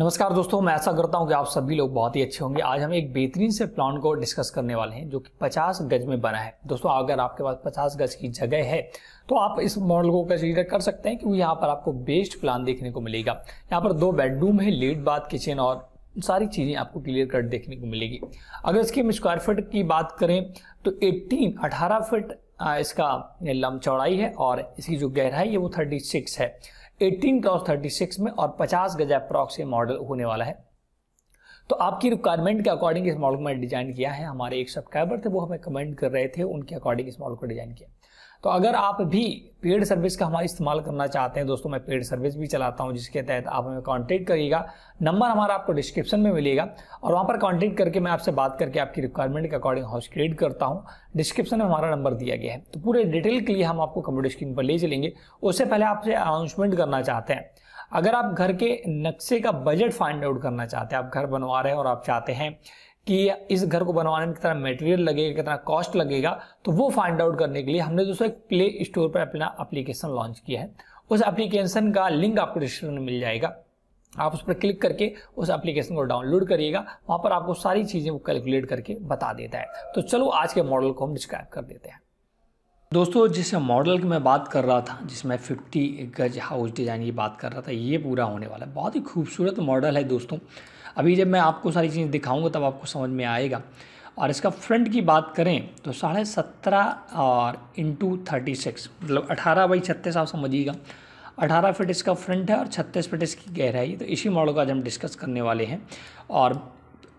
नमस्कार दोस्तों मैं ऐसा करता हूं कि आप सभी लोग बहुत ही अच्छे होंगे आज हम एक बेहतरीन से प्लान को डिस्कस करने वाले हैं जो कि 50 गज में बना है दोस्तों अगर आपके पास 50 गज की जगह है तो आप इस मॉडल को कंसीडर कर सकते हैं क्योंकि यहां पर आपको बेस्ट प्लान देखने को मिलेगा यहाँ पर दो बेडरूम है लेट बाथ किचन और सारी चीज़ें आपको क्लियर कट देखने को मिलेगी अगर इसकी हम स्क्वायर फिट की बात करें तो एट्टीन अठारह फिट इसका लम चौड़ाई है और इसकी जो गहराई है वो थर्टी सिक्स है 18 का थर्टी सिक्स में और 50 गज अप्रॉक्स ये मॉडल होने वाला है तो आपकी रिक्वायरमेंट के अकॉर्डिंग इस मॉडल को मैंने डिजाइन किया है हमारे एक सब्सक्राइबर थे वो हमें कमेंट कर रहे थे उनके अकॉर्डिंग इस मॉडल को डिजाइन किया तो अगर आप भी पेड सर्विस का हमारा इस्तेमाल करना चाहते हैं दोस्तों मैं पेड सर्विस भी चलाता हूं जिसके तहत आप हमें कांटेक्ट करिएगा नंबर हमारा आपको डिस्क्रिप्शन में मिलेगा और वहां पर कांटेक्ट करके मैं आपसे बात करके आपकी रिक्वायरमेंट के अकॉर्डिंग हाउस क्रिएट करता हूं डिस्क्रिप्शन में हमारा नंबर दिया गया है तो पूरे डिटेल के लिए हम आपको कंप्यूटर स्क्रीन पर ले चलेंगे उससे पहले आपसे अनाउंसमेंट करना चाहते हैं अगर आप घर के नक्शे का बजट फाइंड आउट करना चाहते हैं आप घर बनवा रहे हैं और आप चाहते हैं कि इस घर को बनवाने में कितना मटेरियल लगेगा कितना कॉस्ट लगेगा तो वो फाइंड आउट करने के लिए हमने दोस्तों एक प्ले स्टोर पर अपना एप्लीकेशन लॉन्च किया है उस एप्लीकेशन का लिंक आपको डिस्क्रिप्शन में मिल जाएगा आप उस पर क्लिक करके उस एप्लीकेशन को डाउनलोड करिएगा वहाँ पर आपको सारी चीज़ें वो कैलकुलेट करके बता देता है तो चलो आज के मॉडल को हम डिस्क्राइब कर देते हैं दोस्तों जिस मॉडल की मैं बात कर रहा था जिसमें 50 गज हाउस डिज़ाइन की बात कर रहा था ये पूरा होने वाला है बहुत ही खूबसूरत मॉडल है दोस्तों अभी जब मैं आपको सारी चीज़ दिखाऊंगा तब आपको समझ में आएगा और इसका फ्रंट की बात करें तो साढ़े सत्रह और इंटू थर्टी सिक्स मतलब अठारह बाई छत्तीस आप समझिएगा अठारह फिट इसका फ्रंट है और छत्तीस फिट इसकी गहराई तो इसी मॉडल का आज हम डिस्कस करने वाले हैं और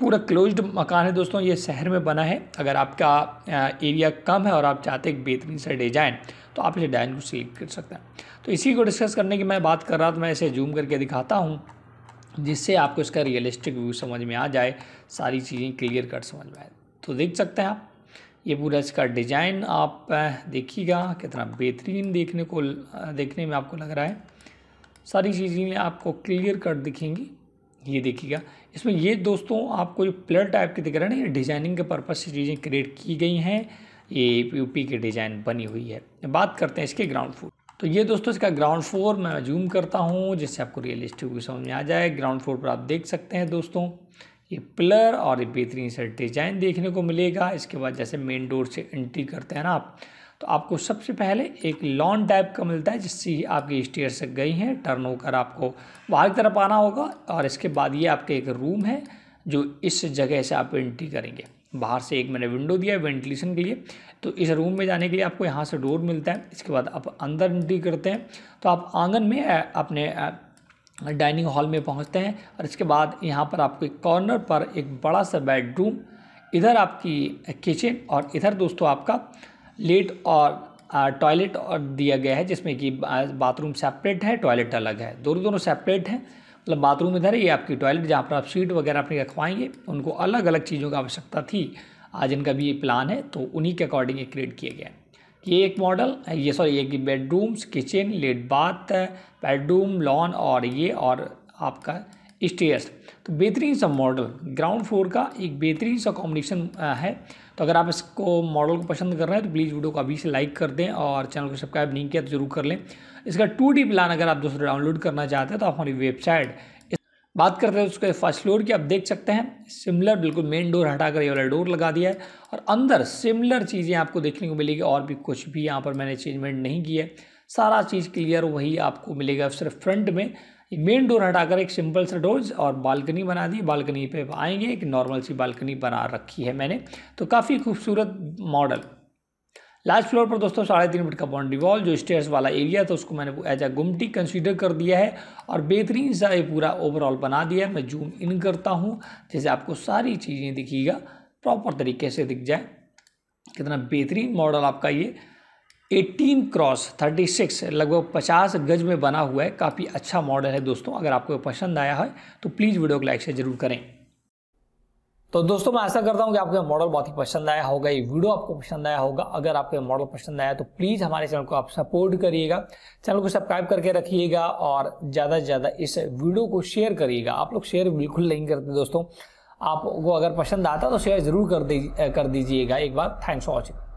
पूरा क्लोज्ड मकान है दोस्तों ये शहर में बना है अगर आपका एरिया कम है और आप चाहते हैं एक बेहतरीन सा डिजाइन तो आप इसे डिजाइन को सिलेक्ट कर सकते हैं तो इसी को डिस्कस करने की मैं बात कर रहा था मैं इसे जूम करके दिखाता हूँ जिससे आपको इसका रियलिस्टिक व्यू समझ में आ जाए सारी चीज़ें क्लियर कट समझ में आए तो देख सकते हैं आप ये पूरा इसका डिजाइन आप देखिएगा कितना बेहतरीन देखने को देखने में आपको लग रहा है सारी चीज़ें आपको क्लियर कट दिखेंगी ये देखिएगा इसमें ये दोस्तों आपको जो प्लर टाइप की दिख रहा है ना ये डिजाइनिंग के पर्पज़ से चीज़ें क्रिएट की गई हैं ये यूपी की डिज़ाइन बनी हुई है बात करते हैं इसके ग्राउंड फ्लोर तो ये दोस्तों इसका ग्राउंड फ्लोर मैं जूम करता हूँ जिससे आपको रियलिस्टिक समझ में आ जाए ग्राउंड फ्लोर पर आप देख सकते हैं दोस्तों ये पिलर और ये बेहतरीन सर डिजाइन देखने को मिलेगा इसके बाद जैसे मेन डोर से एंट्री करते हैं ना आप तो आपको सबसे पहले एक लॉन टाइप का मिलता है जिससे ही आपकी स्टेयर से गई हैं टर्न होकर आपको बाहर की तरफ आना होगा और इसके बाद ये आपके एक रूम है जो इस जगह से आप एंट्री करेंगे बाहर से एक मैंने विंडो दिया है वेंटिलेशन के लिए तो इस रूम में जाने के लिए आपको यहाँ से डोर मिलता है इसके बाद आप अंदर एंट्री करते हैं तो आप आंगन में अपने डाइनिंग हॉल में पहुँचते हैं और इसके बाद यहाँ पर आपको एक कॉर्नर पर एक बड़ा सा बेडरूम इधर आपकी किचन और इधर दोस्तों आपका लेट और टॉयलेट और दिया गया है जिसमें कि बाथरूम सेपरेट है टॉयलेट अलग है दोनों दोनों सेपरेट है मतलब बाथरूम इधर है ये आपकी टॉयलेट जहाँ पर आप सीट वगैरह अपनी रखवाएंगे उनको अलग अलग चीज़ों की आवश्यकता थी आज इनका भी ये प्लान है तो उन्हीं के अकॉर्डिंग ये क्रिएट किया गया है ये एक मॉडल ये सॉरी ये कि बेडरूम्स किचन लेट बाथ बेडरूम लॉन और ये और आपका स्टेयर्स तो बेहतरीन सा मॉडल ग्राउंड फ्लोर का एक बेहतरीन सा कॉम्बिनेशन है तो अगर आप इसको मॉडल को पसंद कर रहे हैं तो प्लीज़ वीडियो को अभी से लाइक कर दें और चैनल को सब्सक्राइब नहीं किया तो जरूर कर लें इसका टू डी प्लान अगर आप दोस्तों डाउनलोड करना चाहते हैं तो आप हमारी वेबसाइट बात करते हैं उसके फर्स्ट फ्लोर की आप देख सकते हैं सिमिलर बिल्कुल मेन डोर हटाकर ये वाला डोर लगा दिया है और अंदर सिमिलर चीज़ें आपको देखने को मिलेगी और भी कुछ भी यहाँ पर मैंने चेंजमेंट नहीं किया है सारा चीज़ क्लियर वही आपको मिलेगा सिर्फ फ्रंट में मेन डोर हटाकर एक सिंपल सा डोर्स और बालकनी बना दी बालकनी पे आएंगे एक नॉर्मल सी बालकनी बना रखी है मैंने तो काफ़ी खूबसूरत मॉडल लास्ट फ्लोर पर दोस्तों साढ़े तीन फिट का बाउंड्री वॉल जो स्टेयर्स वाला एरिया था तो उसको मैंने एज अ गुमटी कंसीडर कर दिया है और बेहतरीन सा ये पूरा ओवरऑल बना दिया है मैं जूम इन करता हूँ जैसे आपको सारी चीज़ें दिखिएगा प्रॉपर तरीके से दिख जाए कितना बेहतरीन मॉडल आपका ये 18 क्रॉस 36 लगभग 50 गज में बना हुआ है काफ़ी अच्छा मॉडल है दोस्तों अगर आपको पसंद आया है तो प्लीज़ वीडियो को लाइक से जरूर करें तो दोस्तों मैं ऐसा करता हूँ कि आपको यह मॉडल बहुत ही पसंद आया होगा ये वीडियो आपको पसंद आया होगा अगर आपको यह मॉडल पसंद आया तो प्लीज़ हमारे चैनल को आप सपोर्ट करिएगा चैनल को सब्सक्राइब करके रखिएगा और ज़्यादा से ज़्यादा इस वीडियो को शेयर करिएगा आप लोग शेयर बिल्कुल नहीं करते दोस्तों आपको अगर पसंद आता तो शेयर ज़रूर कर दीजिएगा एक बार थैंक्स फॉर वॉचिंग